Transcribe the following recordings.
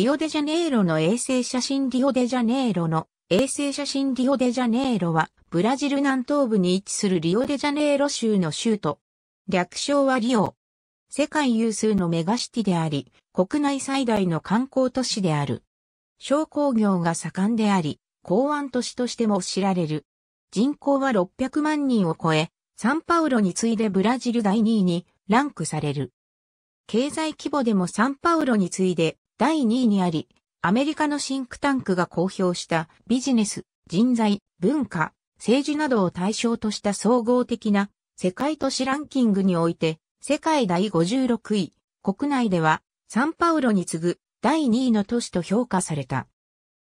リオデジャネイロの衛星写真リオデジャネイロの衛星写真リオデジャネイロはブラジル南東部に位置するリオデジャネイロ州の州都。略称はリオ。世界有数のメガシティであり、国内最大の観光都市である。商工業が盛んであり、港湾都市としても知られる。人口は600万人を超え、サンパウロに次いでブラジル第2位にランクされる。経済規模でもサンパウロに次いで第2位にあり、アメリカのシンクタンクが公表したビジネス、人材、文化、政治などを対象とした総合的な世界都市ランキングにおいて世界第56位、国内ではサンパウロに次ぐ第2位の都市と評価された。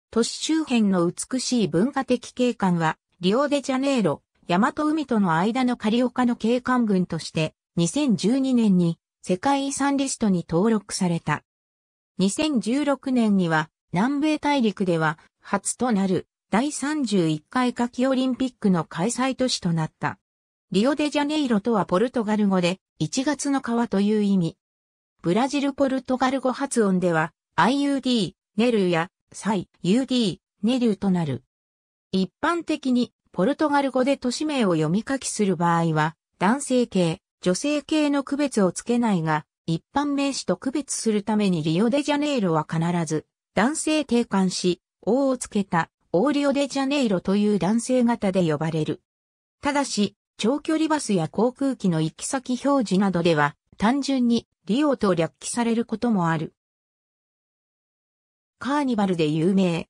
都市周辺の美しい文化的景観はリオデジャネイロ、大和海との間のカリオカの景観群として2012年に世界遺産リストに登録された。2016年には南米大陸では初となる第31回夏季オリンピックの開催都市となった。リオデジャネイロとはポルトガル語で1月の川という意味。ブラジルポルトガル語発音では IUD、ネルやサイ、UD、ネルとなる。一般的にポルトガル語で都市名を読み書きする場合は男性系、女性系の区別をつけないが、一般名詞と区別するためにリオデジャネイロは必ず男性定冠し、王をつけたオーリオデジャネイロという男性型で呼ばれる。ただし、長距離バスや航空機の行き先表示などでは単純にリオと略記されることもある。カーニバルで有名。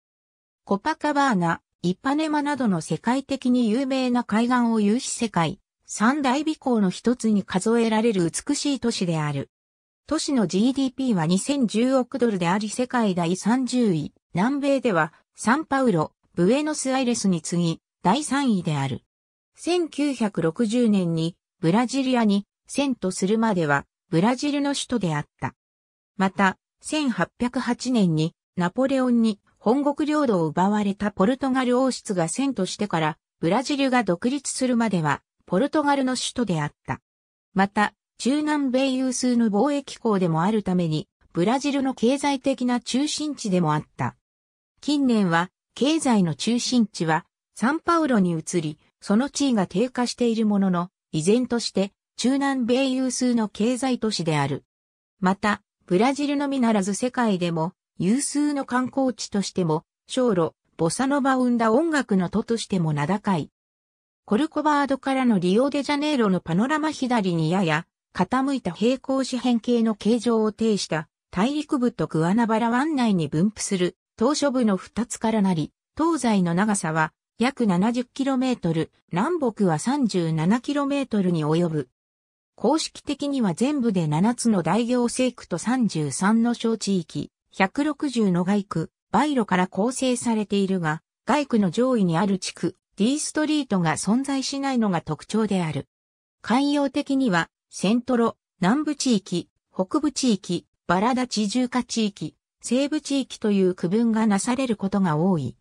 コパカバーナ、イパネマなどの世界的に有名な海岸を有し世界、三大美港の一つに数えられる美しい都市である。都市の GDP は2010億ドルであり世界第30位。南米ではサンパウロ、ブエノスアイレスに次ぎ第3位である。1960年にブラジリアに遷都するまではブラジルの首都であった。また、1808年にナポレオンに本国領土を奪われたポルトガル王室が遷都してからブラジルが独立するまではポルトガルの首都であった。また、中南米有数の貿易港でもあるために、ブラジルの経済的な中心地でもあった。近年は、経済の中心地は、サンパウロに移り、その地位が低下しているものの、依然として、中南米有数の経済都市である。また、ブラジルのみならず世界でも、有数の観光地としても、小路、ボサノバを生んだ音楽の都としても名高い。コルコバードからのリオデジャネイロのパノラマ左にやや傾いた平行四辺形の形状を呈した大陸部とグアナバラ湾内に分布する島嶼部の二つからなり、東西の長さは約 70km、南北は 37km に及ぶ。公式的には全部で7つの大行政区と33の小地域、160の外区、バイロから構成されているが、外区の上位にある地区、D ストリートが存在しないのが特徴である。寛容的には、セントロ、南部地域、北部地域、バラダ地中華地域、西部地域という区分がなされることが多い。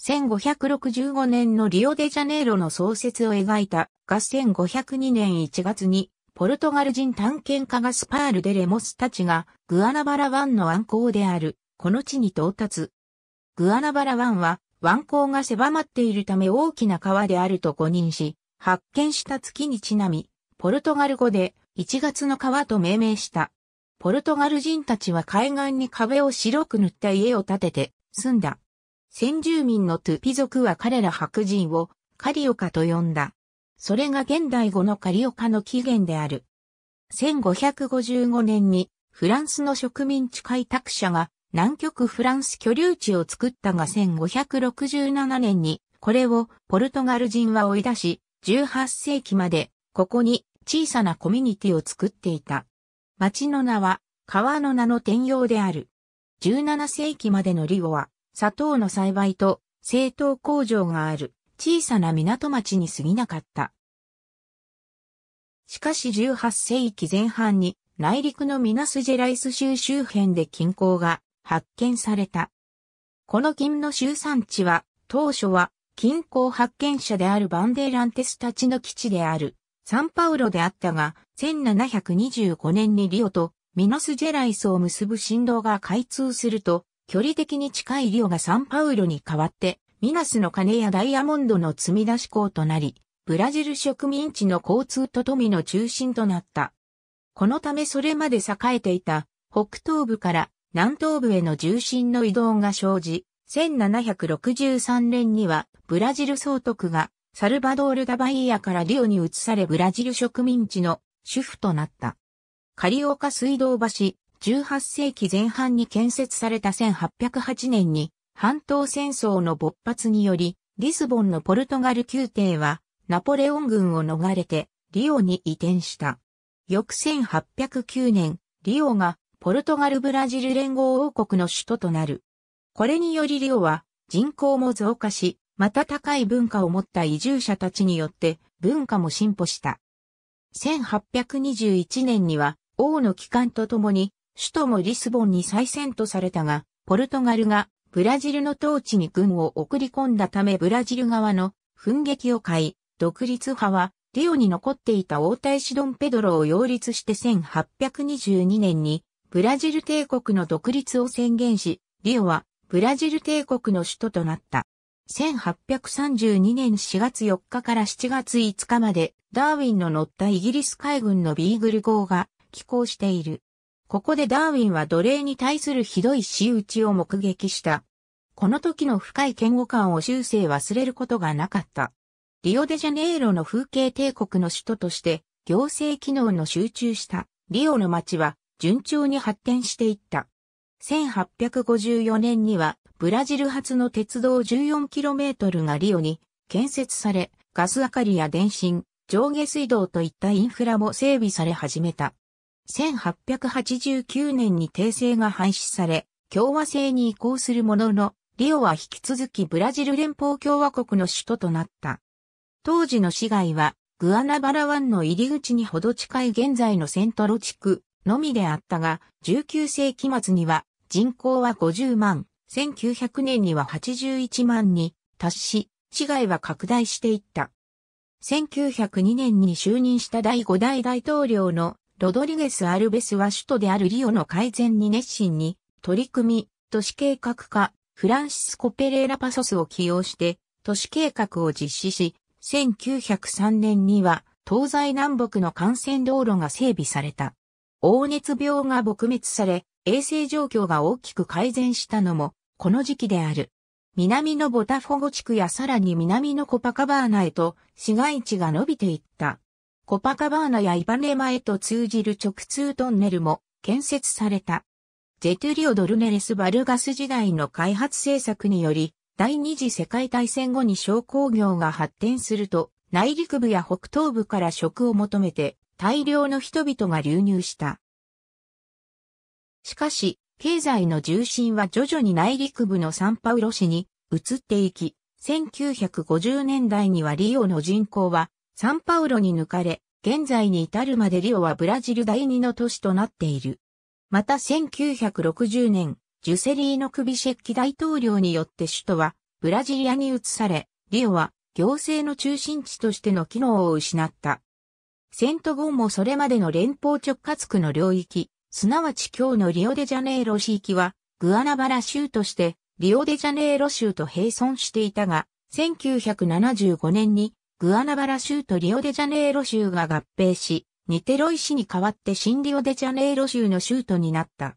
1565年のリオデジャネイロの創設を描いたが戦5 0 2年1月にポルトガル人探検家ガスパール・デ・レモスたちがグアナバラ湾の湾口であるこの地に到達。グアナバラ湾は湾口が狭まっているため大きな川であると誤認し、発見した月にちなみ、ポルトガル語で1月の川と命名した。ポルトガル人たちは海岸に壁を白く塗った家を建てて住んだ。先住民のトゥピ族は彼ら白人をカリオカと呼んだ。それが現代語のカリオカの起源である。1555年にフランスの植民地開拓者が南極フランス居留地を作ったが1567年にこれをポルトガル人は追い出し18世紀までここに小さなコミュニティを作っていた。町の名は川の名の転用である。17世紀までのリオは砂糖の栽培と製糖工場がある小さな港町に過ぎなかった。しかし18世紀前半に内陸のミナスジェライス州周辺で金鉱が発見された。この金の集産地は当初は金鉱発見者であるバンデーランテスたちの基地であるサンパウロであったが、1725年にリオとミノスジェライスを結ぶ振動が開通すると、距離的に近いリオがサンパウロに代わって、ミナスの金やダイヤモンドの積み出し港となり、ブラジル植民地の交通と富の中心となった。このためそれまで栄えていた北東部から南東部への重心の移動が生じ、1763年にはブラジル総督がサルバドール・ダバイヤからリオに移されブラジル植民地の主婦となった。カリオカ水道橋、18世紀前半に建設された1808年に、半島戦争の勃発により、リスボンのポルトガル宮廷は、ナポレオン軍を逃れて、リオに移転した。翌1809年、リオが、ポルトガル・ブラジル連合王国の首都となる。これによりリオは、人口も増加し、また高い文化を持った移住者たちによって文化も進歩した。1821年には王の帰還とともに首都もリスボンに再遷とされたが、ポルトガルがブラジルの統治に軍を送り込んだためブラジル側の奮撃を買い、独立派はリオに残っていた王太子ドンペドロを擁立して1822年にブラジル帝国の独立を宣言し、リオはブラジル帝国の首都となった。1832年4月4日から7月5日まで、ダーウィンの乗ったイギリス海軍のビーグル号が寄港している。ここでダーウィンは奴隷に対するひどい仕打ちを目撃した。この時の深い嫌悪感を終生忘れることがなかった。リオデジャネイロの風景帝国の首都として、行政機能の集中したリオの街は順調に発展していった。1854年にはブラジル発の鉄道 14km がリオに建設され、ガス明かりや電信、上下水道といったインフラも整備され始めた。1889年に訂正が廃止され、共和制に移行するものの、リオは引き続きブラジル連邦共和国の首都となった。当時の市街は、グアナバラ湾の入り口にほど近い現在のセントロ地区のみであったが、19世紀末には人口は50万、1900年には81万に達し、市街は拡大していった。1902年に就任した第5代大統領のロドリゲス・アルベスは首都であるリオの改善に熱心に取り組み、都市計画家フランシスコ・ペレーラ・パソスを起用して都市計画を実施し、1903年には東西南北の幹線道路が整備された。黄熱病が撲滅され、衛生状況が大きく改善したのもこの時期である。南のボタフォゴ地区やさらに南のコパカバーナへと市街地が伸びていった。コパカバーナやイバネマへと通じる直通トンネルも建設された。ジェトゥリオ・ドルネレス・バルガス時代の開発政策により、第二次世界大戦後に商工業が発展すると、内陸部や北東部から食を求めて大量の人々が流入した。しかし、経済の重心は徐々に内陸部のサンパウロ市に移っていき、1950年代にはリオの人口はサンパウロに抜かれ、現在に至るまでリオはブラジル第二の都市となっている。また1960年、ジュセリーノ・クビシェッキ大統領によって首都はブラジリアに移され、リオは行政の中心地としての機能を失った。セントゴンもそれまでの連邦直轄区の領域、すなわち今日のリオデジャネイロ市域は、グアナバラ州として、リオデジャネイロ州と並存していたが、1975年に、グアナバラ州とリオデジャネイロ州が合併し、ニテロイ市に代わって新リオデジャネイロ州の州都になった。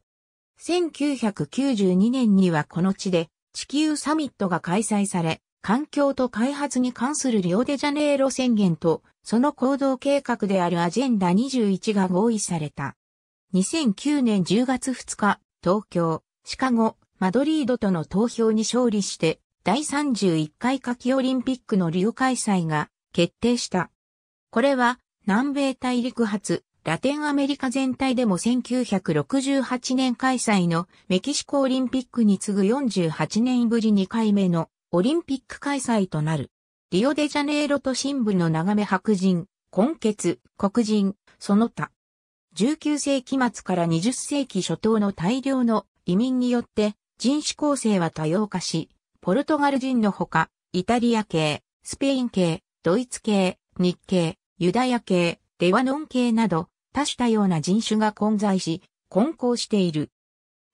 1992年にはこの地で地球サミットが開催され、環境と開発に関するリオデジャネイロ宣言と、その行動計画であるアジェンダ21が合意された。2009年10月2日、東京、シカゴ、マドリードとの投票に勝利して、第31回夏季オリンピックのリオ開催が決定した。これは、南米大陸発、ラテンアメリカ全体でも1968年開催のメキシコオリンピックに次ぐ48年ぶり2回目のオリンピック開催となる。リオデジャネイロと心部の眺め白人、根血、黒人、その他、19世紀末から20世紀初頭の大量の移民によって人種構成は多様化し、ポルトガル人のほか、イタリア系、スペイン系、ドイツ系、日系、ユダヤ系、レワノン系など、多種多様な人種が混在し、混交している。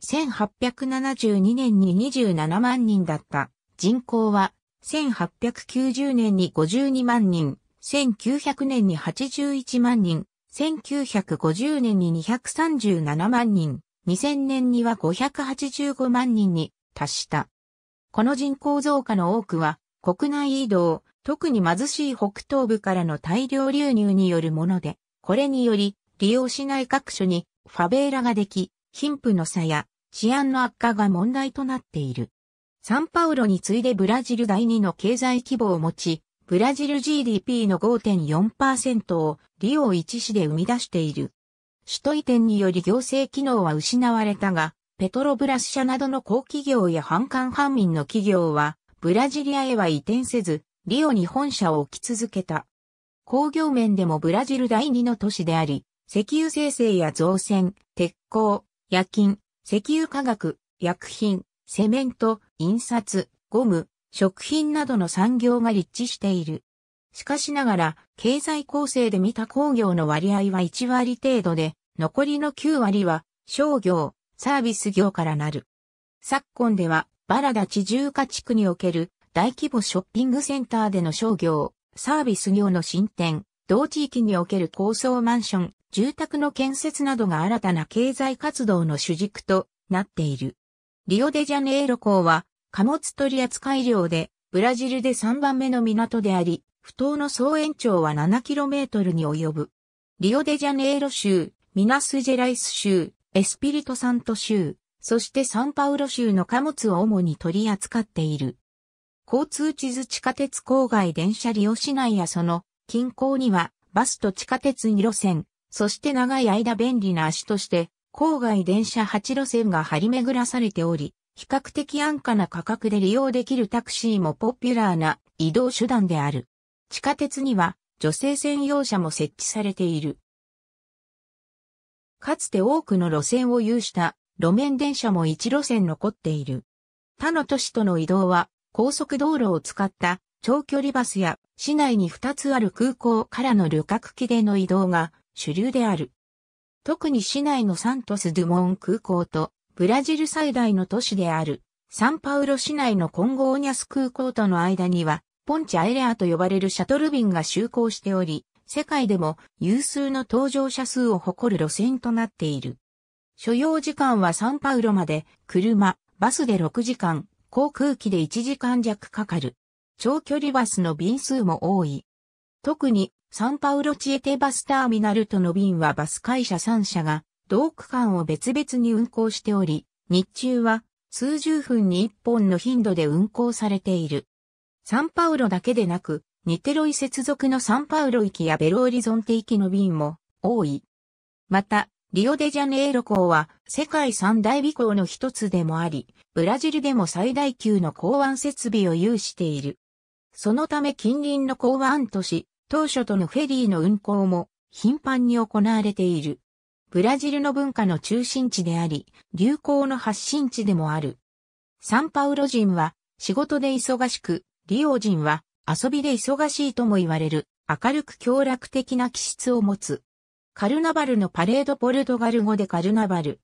1872年に27万人だった人口は、1890年に52万人、1900年に81万人、1950年に237万人、2000年には585万人に達した。この人口増加の多くは、国内移動、特に貧しい北東部からの大量流入によるもので、これにより、利用しない各所にファベーラができ、貧富の差や治安の悪化が問題となっている。サンパウロに次いでブラジル第二の経済規模を持ち、ブラジル GDP の5.4%をリオ一市で生み出している。首都移転により行政機能は失われたが、ペトロブラス社などの高企業や反官反民の企業は、ブラジリアへは移転せず、リオに本社を置き続けた。工業面でもブラジル第二の都市であり、石油生成や造船、鉄鋼、夜金、石油化学、薬品、セメント、印刷、ゴム、食品などの産業が立地している。しかしながら、経済構成で見た工業の割合は1割程度で、残りの9割は商業、サービス業からなる。昨今では、バラダ地中家地区における大規模ショッピングセンターでの商業、サービス業の進展、同地域における高層マンション、住宅の建設などが新たな経済活動の主軸となっている。リオデジャネイロ港は貨物取扱量で、ブラジルで3番目の港であり、不当の総延長は 7km に及ぶ。リオデジャネイロ州、ミナスジェライス州、エスピリトサント州、そしてサンパウロ州の貨物を主に取り扱っている。交通地図地下鉄郊外電車利用市内やその近郊にはバスと地下鉄2路線、そして長い間便利な足として郊外電車8路線が張り巡らされており、比較的安価な価格で利用できるタクシーもポピュラーな移動手段である。地下鉄には女性専用車も設置されている。かつて多くの路線を有した路面電車も一路線残っている。他の都市との移動は高速道路を使った長距離バスや市内に2つある空港からの旅客機での移動が主流である。特に市内のサントス・ドゥモン空港とブラジル最大の都市である、サンパウロ市内のコンゴーニャス空港との間には、ポンチアエレアと呼ばれるシャトル便が就航しており、世界でも有数の搭乗者数を誇る路線となっている。所要時間はサンパウロまで、車、バスで6時間、航空機で1時間弱かかる。長距離バスの便数も多い。特にサンパウロチエテバスターミナルとの便はバス会社3社が同区間を別々に運行しており、日中は数十分に1本の頻度で運行されている。サンパウロだけでなく、ニテロイ接続のサンパウロ行きやベロオリゾンテ行きの便も多い。また、リオデジャネイロ港は世界三大美港の一つでもあり、ブラジルでも最大級の港湾設備を有している。そのため近隣の港湾都市、当初とのフェリーの運航も頻繁に行われている。ブラジルの文化の中心地であり、流行の発信地でもある。サンパウロ人は仕事で忙しく、リオ人は遊びで忙しいとも言われる明るく協楽的な気質を持つ。カルナバルのパレードポルトガル語でカルナバル。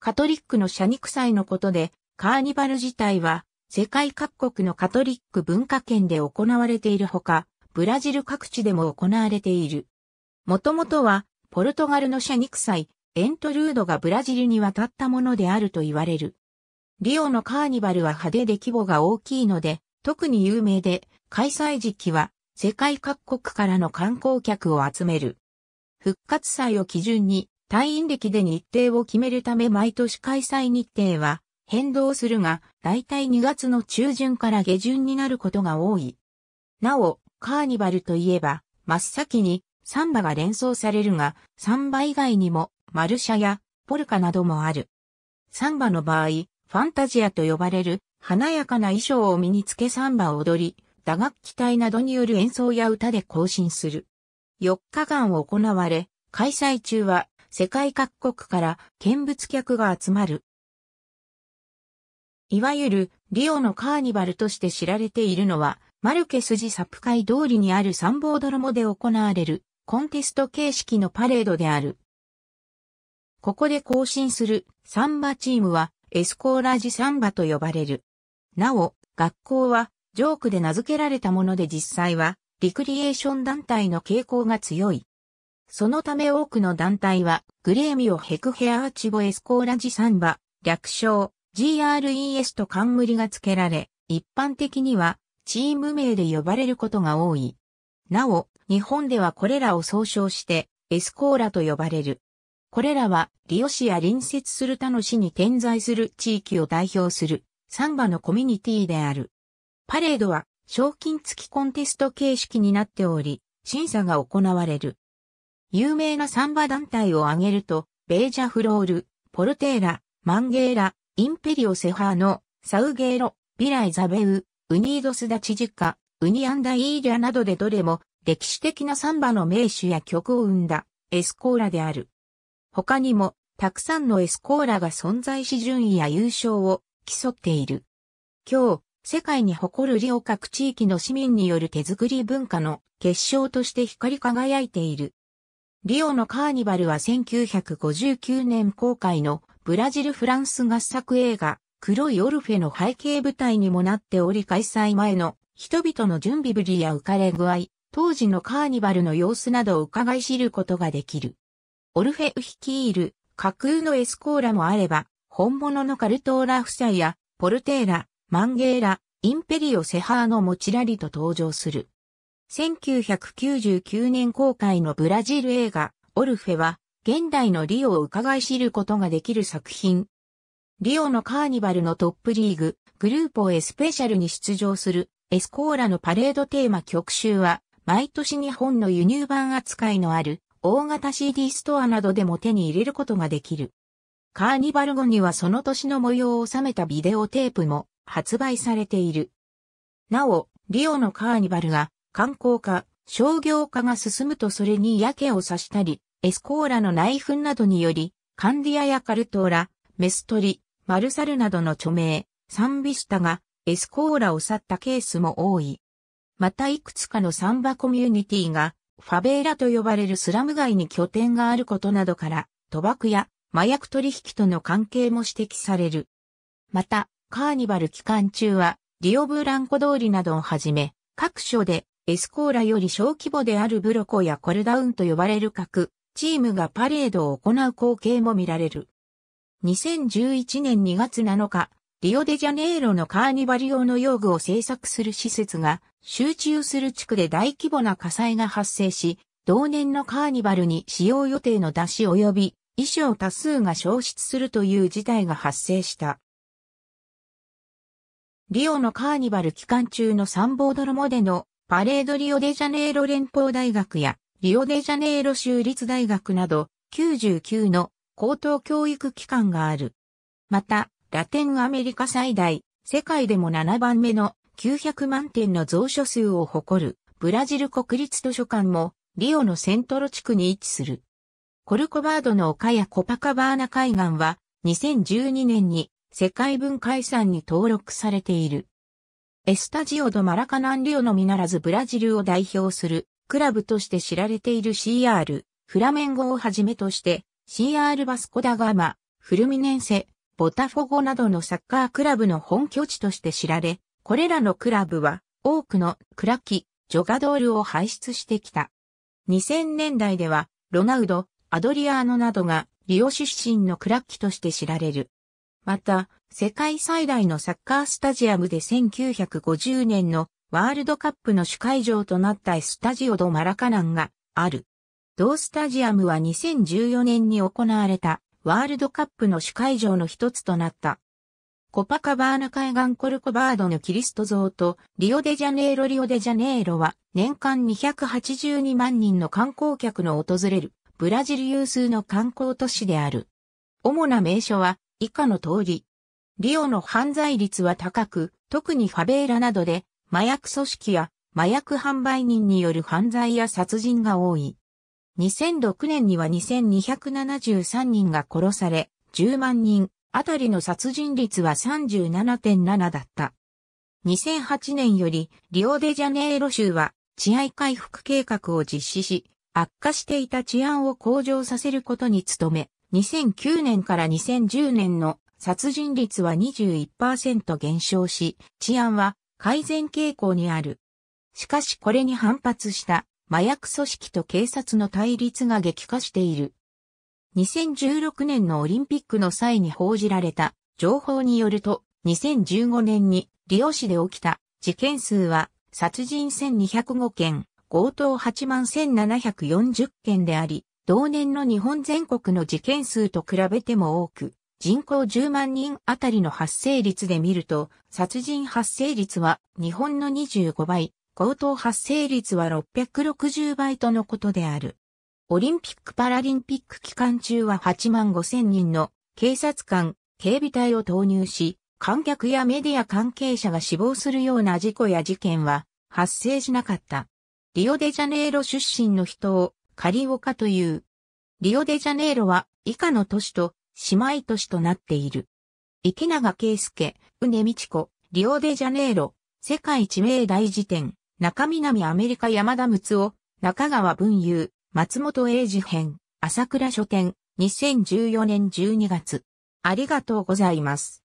カトリックの社肉祭のことで、カーニバル自体は世界各国のカトリック文化圏で行われているほか、ブラジル各地でも行われている。もともとはポルトガルの社肉祭、エントルードがブラジルに渡ったものであると言われる。リオのカーニバルは派手で規模が大きいので、特に有名で、開催時期は世界各国からの観光客を集める。復活祭を基準に、退院歴で日程を決めるため毎年開催日程は変動するが、大体2月の中旬から下旬になることが多い。なお、カーニバルといえば、真っ先にサンバが連想されるが、サンバ以外にも、マルシャやポルカなどもある。サンバの場合、ファンタジアと呼ばれる華やかな衣装を身につけサンバを踊り、打楽器隊などによる演奏や歌で行進する。4日間行われ、開催中は世界各国から見物客が集まる。いわゆるリオのカーニバルとして知られているのは、マルケスジサプカイ通りにあるサンボードロモで行われるコンテスト形式のパレードである。ここで更新するサンバチームはエスコーラジサンバと呼ばれる。なお、学校はジョークで名付けられたもので実際はリクリエーション団体の傾向が強い。そのため多くの団体はグレーミオヘクヘアーチボエスコーラジサンバ、略称 GRES と冠が付けられ、一般的にはチーム名で呼ばれることが多い。なお、日本ではこれらを総称して、エスコーラと呼ばれる。これらは、リオ市や隣接する他の市に点在する地域を代表する、サンバのコミュニティである。パレードは、賞金付きコンテスト形式になっており、審査が行われる。有名なサンバ団体を挙げると、ベージャフロール、ポルテーラ、マンゲーラ、インペリオセファーノ、サウゲーロ、ビライザベウ、ウニードスダチジカ、ウニアンダイーリャなどでどれも歴史的なサンバの名手や曲を生んだエスコーラである。他にもたくさんのエスコーラが存在し順位や優勝を競っている。今日、世界に誇るリオ各地域の市民による手作り文化の結晶として光り輝いている。リオのカーニバルは1959年公開のブラジル・フランス合作映画黒いオルフェの背景舞台にもなっており開催前の人々の準備ぶりや浮かれ具合、当時のカーニバルの様子などを伺い知ることができる。オルフェウ率いる架空のエスコーラもあれば、本物のカルトーラ夫妻や、ポルテーラ、マンゲーラ、インペリオ・セハーノもちらりと登場する。1999年公開のブラジル映画、オルフェは、現代のリオを伺い知ることができる作品。リオのカーニバルのトップリーグ、グループをエスペシャルに出場するエスコーラのパレードテーマ曲集は、毎年日本の輸入版扱いのある大型 CD ストアなどでも手に入れることができる。カーニバル後にはその年の模様を収めたビデオテープも発売されている。なお、リオのカーニバルが観光化、商業化が進むとそれにやけをさしたり、エスコーラの内紛などにより、カンディアやカルトーラ、メストリ、マルサルなどの著名、サンビスタがエスコーラを去ったケースも多い。またいくつかのサンバコミュニティが、ファベーラと呼ばれるスラム街に拠点があることなどから、賭博や麻薬取引との関係も指摘される。また、カーニバル期間中は、リオブランコ通りなどをはじめ、各所でエスコーラより小規模であるブロコやコルダウンと呼ばれる各チームがパレードを行う光景も見られる。2011年2月7日、リオデジャネイロのカーニバル用の用具を製作する施設が集中する地区で大規模な火災が発生し、同年のカーニバルに使用予定の出し及び衣装多数が消失するという事態が発生した。リオのカーニバル期間中のサンボードロモでのパレードリオデジャネイロ連邦大学やリオデジャネイロ州立大学など99の高等教育機関がある。また、ラテンアメリカ最大、世界でも7番目の900万点の蔵書数を誇るブラジル国立図書館もリオのセントロ地区に位置する。コルコバードの丘やコパカバーナ海岸は2012年に世界文化遺産に登録されている。エスタジオド・マラカナンリオのみならずブラジルを代表するクラブとして知られている CR、フラメンゴをはじめとして CR バスコダガマ、フルミネンセ、ボタフォゴなどのサッカークラブの本拠地として知られ、これらのクラブは多くのクラキ、ジョガドールを輩出してきた。2000年代では、ロナウド、アドリアーノなどがリオ出身のクラッキとして知られる。また、世界最大のサッカースタジアムで1950年のワールドカップの主会場となったスタジオド・マラカナンがある。同スタジアムは2014年に行われたワールドカップの主会場の一つとなった。コパカバーナ海岸コルコバードのキリスト像とリオデジャネイロリオデジャネイロは年間282万人の観光客の訪れるブラジル有数の観光都市である。主な名所は以下の通り。リオの犯罪率は高く、特にファベーラなどで麻薬組織や麻薬販売人による犯罪や殺人が多い。2006年には2273人が殺され、10万人あたりの殺人率は37.7だった。2008年よりリオデジャネイロ州は治安回復計画を実施し、悪化していた治安を向上させることに努め、2009年から2010年の殺人率は21%減少し、治安は改善傾向にある。しかしこれに反発した麻薬組織と警察の対立が激化している。2016年のオリンピックの際に報じられた情報によると、2015年にリオ市で起きた事件数は殺人1205件、強盗8万1740件であり、同年の日本全国の事件数と比べても多く、人口10万人あたりの発生率で見ると、殺人発生率は日本の25倍、高等発生率は660倍とのことである。オリンピック・パラリンピック期間中は8万5千人の警察官、警備隊を投入し、観客やメディア関係者が死亡するような事故や事件は発生しなかった。リオデジャネイロ出身の人をカリオカという。リオデジャネイロは以下の都市と姉妹都市となっている。池永圭介、宇根美智子、リオデジャネイロ、世界知名大辞典。中南アメリカ山田睦夫、中川文雄、松本英二編、朝倉書店、2014年12月。ありがとうございます。